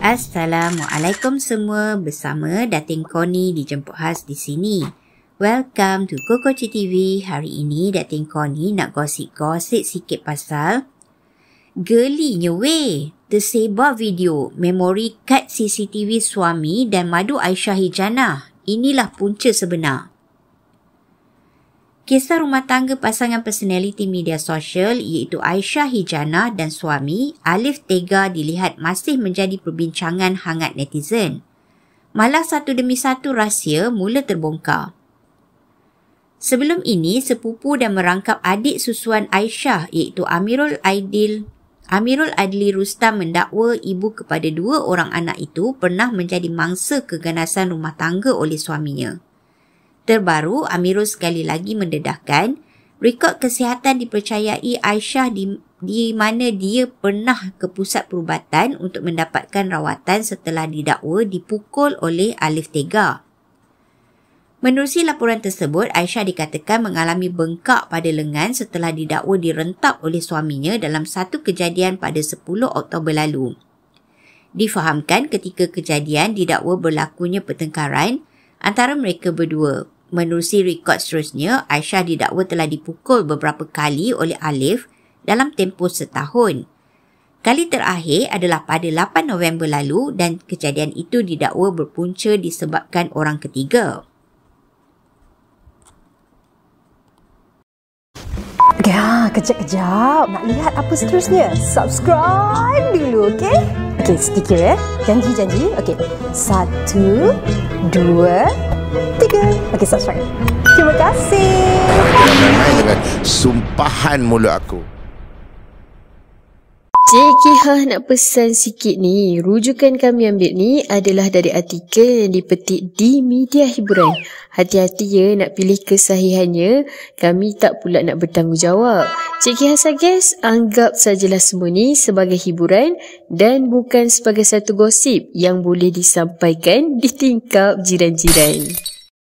Assalamualaikum semua bersama Dating Koni dijemput khas di sini. Welcome to Coco TV. Hari ini Dating Koni nak gosip-gosip sikit pasal Gelinya weh, the sebab video memori kad CCTV suami dan madu Aisyah Hijana. Inilah punca sebenar. Kisah rumah tangga pasangan personaliti media sosial iaitu Aisyah Hijana dan suami Alif Tega dilihat masih menjadi perbincangan hangat netizen. Malah satu demi satu rahsia mula terbongkar. Sebelum ini, sepupu dan merangkap adik susuan Aisyah iaitu Amirul Aidil Amirul Adli Rustam mendakwa ibu kepada dua orang anak itu pernah menjadi mangsa keganasan rumah tangga oleh suaminya. Terbaru, Amirul sekali lagi mendedahkan rekod kesihatan dipercayai Aisyah di, di mana dia pernah ke pusat perubatan untuk mendapatkan rawatan setelah didakwa dipukul oleh Alif Tega. Menerusi laporan tersebut, Aisyah dikatakan mengalami bengkak pada lengan setelah didakwa direntak oleh suaminya dalam satu kejadian pada 10 Oktober lalu. Difahamkan ketika kejadian didakwa berlakunya pertengkaran antara mereka berdua. Menerusi rekod seterusnya, Aisyah didakwa telah dipukul beberapa kali oleh Alif dalam tempoh setahun. Kali terakhir adalah pada 8 November lalu dan kejadian itu didakwa berpunca disebabkan orang ketiga. Ya, kejap-kejap. Nak lihat apa seterusnya? Subscribe dulu, okey? Okey, sedikit ya, eh. Janji-janji. Okey. Satu, dua, tiga. Okey, subscribe. Terima kasih. Dengan sumpahan mulut aku. Cik nak pesan sikit ni. Rujukan kami ambil ni adalah dari artikel yang dipetik di media hiburan. Hati-hati ya nak pilih kesahihannya. Kami tak pula nak bertanggungjawab. Cik Kihah suggest anggap sajalah semua ni sebagai hiburan dan bukan sebagai satu gosip yang boleh disampaikan di tingkap jiran-jiran.